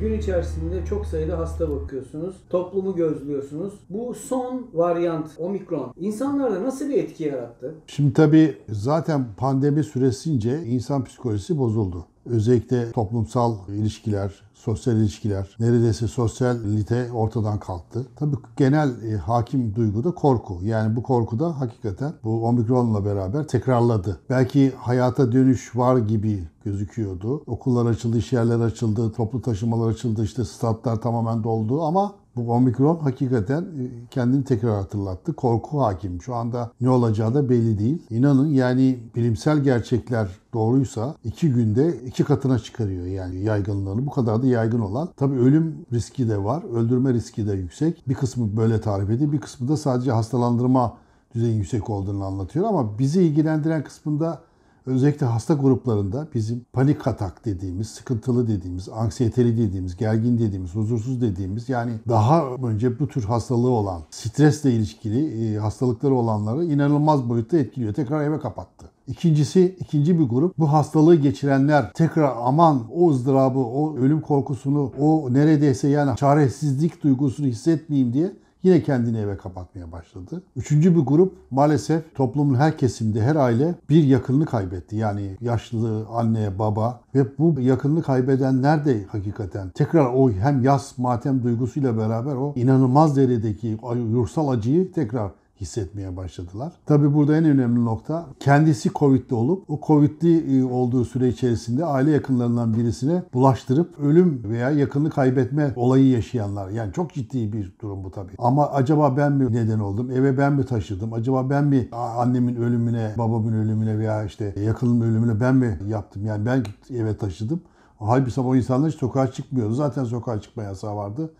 Gün içerisinde çok sayıda hasta bakıyorsunuz. Toplumu gözlüyorsunuz. Bu son varyant omikron insanlarda nasıl bir etki yarattı? Şimdi tabii zaten pandemi süresince insan psikolojisi bozuldu. Özellikle toplumsal ilişkiler, sosyal ilişkiler, neredeyse sosyalite ortadan kalktı. Tabii genel e, hakim duygu da korku. Yani bu korku da hakikaten bu omikronla beraber tekrarladı. Belki hayata dönüş var gibi gözüküyordu. Okullar açıldı, iş yerler açıldı, toplu taşımalar açıldı, işte statlar tamamen doldu ama bu omikron hakikaten e, kendini tekrar hatırlattı. Korku hakim. Şu anda ne olacağı da belli değil. İnanın yani bilimsel gerçekler doğruysa iki günde iki katına çıkarıyor yani yaygınlığını. Bu kadar da yaygın olan. Tabii ölüm riski de var. Öldürme riski de yüksek. Bir kısmı böyle tarif ediyor. Bir kısmı da sadece hastalandırma düzeyi yüksek olduğunu anlatıyor ama bizi ilgilendiren kısmında Özellikle hasta gruplarında bizim panik atak dediğimiz, sıkıntılı dediğimiz, anksiyeteli dediğimiz, gergin dediğimiz, huzursuz dediğimiz yani daha önce bu tür hastalığı olan, stresle ilişkili e, hastalıkları olanları inanılmaz boyutta etkiliyor. Tekrar eve kapattı. İkincisi, ikinci bir grup bu hastalığı geçirenler tekrar aman o ızdırabı, o ölüm korkusunu, o neredeyse yani çaresizlik duygusunu hissetmeyeyim diye yine kendini eve kapatmaya başladı. Üçüncü bir grup maalesef toplumun her kesimde her aile bir yakınını kaybetti. Yani yaşlı anne, baba ve bu yakınını kaybedenler de hakikaten tekrar o hem yas, matem duygusuyla beraber o inanılmaz derecedeki ruhsal acıyı tekrar hissetmeye başladılar. Tabii burada en önemli nokta kendisi Covid'li olup o Covid'li e, olduğu süre içerisinde aile yakınlarından birisine bulaştırıp ölüm veya yakını kaybetme olayı yaşayanlar. Yani çok ciddi bir durum bu tabii. Ama acaba ben mi neden oldum? Eve ben mi taşıdım? Acaba ben mi annemin ölümüne, babamın ölümüne veya işte yakının ölümüne ben mi yaptım? Yani ben eve taşıdım. Halbuki o insanlar sokağa çıkmıyordu. Zaten sokağa çıkma yasağı vardı.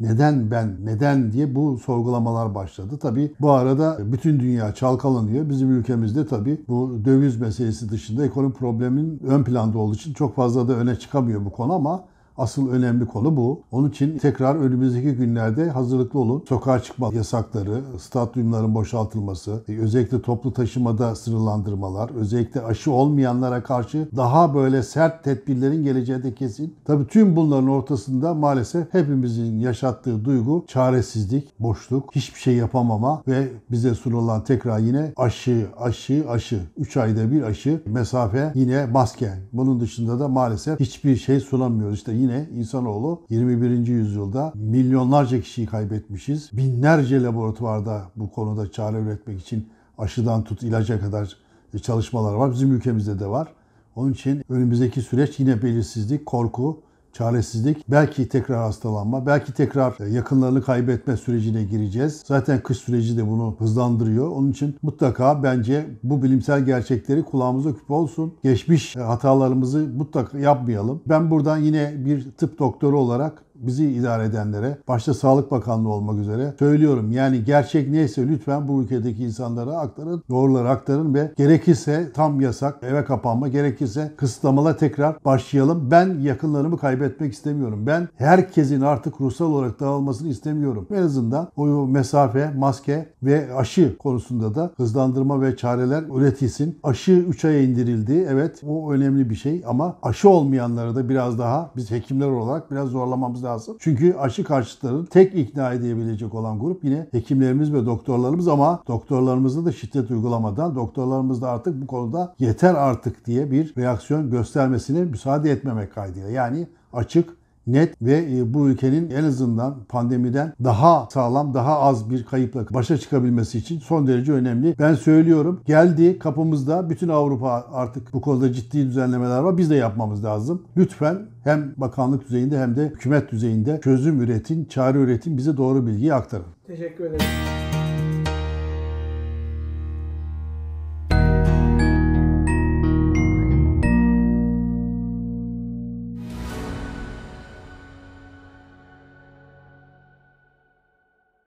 Neden ben, neden diye bu sorgulamalar başladı. Tabii bu arada bütün dünya çalkalanıyor. Bizim ülkemizde tabii bu döviz meselesi dışında ekonomi problemin ön planda olduğu için çok fazla da öne çıkamıyor bu konu ama Asıl önemli konu bu. Onun için tekrar önümüzdeki günlerde hazırlıklı olun. Sokağa çıkma yasakları, stadyumların boşaltılması, e, özellikle toplu taşımada sınırlandırmalar, özellikle aşı olmayanlara karşı daha böyle sert tedbirlerin geleceği de kesin. Tabii tüm bunların ortasında maalesef hepimizin yaşattığı duygu çaresizlik, boşluk, hiçbir şey yapamama ve bize sunulan tekrar yine aşı, aşı, aşı. 3 ayda bir aşı, mesafe, yine maske. Bunun dışında da maalesef hiçbir şey sunamıyoruz. İşte yine insanoğlu 21. yüzyılda milyonlarca kişiyi kaybetmişiz. Binlerce laboratuvarda bu konuda çare üretmek için aşıdan tut ilaca kadar e, çalışmalar var. Bizim ülkemizde de var. Onun için önümüzdeki süreç yine belirsizlik, korku, çaresizlik, belki tekrar hastalanma, belki tekrar e, yakınlarını kaybetme sürecine gireceğiz. Zaten kış süreci de bunu hızlandırıyor. Onun için mutlaka bence bu bilimsel gerçekleri kulağımıza küpe olsun. Geçmiş e, hatalarımızı mutlaka yapmayalım. Ben buradan yine bir tıp doktoru olarak bizi idare edenlere, başta Sağlık Bakanlığı olmak üzere söylüyorum. Yani gerçek neyse lütfen bu ülkedeki insanlara aktarın, doğruları aktarın ve gerekirse tam yasak, eve kapanma, gerekirse kısıtlamalar tekrar başlayalım. Ben yakınlarımı kaybetmek istemiyorum. Ben herkesin artık ruhsal olarak dağılmasını istemiyorum. En azından o mesafe, maske ve aşı konusunda da hızlandırma ve çareler üretilsin. Aşı 3 aya indirildi. Evet o önemli bir şey ama aşı olmayanlara da biraz daha biz hekimler olarak biraz zorlamamız lazım. Çünkü aşı karşıtları tek ikna edebilecek olan grup yine hekimlerimiz ve doktorlarımız ama doktorlarımızda da şiddet uygulamadan doktorlarımız da artık bu konuda yeter artık diye bir reaksiyon göstermesine müsaade etmemek kaydıyla. Yani açık net ve e, bu ülkenin en azından pandemiden daha sağlam, daha az bir kayıpla başa çıkabilmesi için son derece önemli. Ben söylüyorum geldi kapımızda bütün Avrupa artık bu konuda ciddi düzenlemeler var. Biz de yapmamız lazım. Lütfen hem bakanlık düzeyinde hem de hükümet düzeyinde çözüm üretin, çare üretin, bize doğru bilgiyi aktarın. Teşekkür ederim.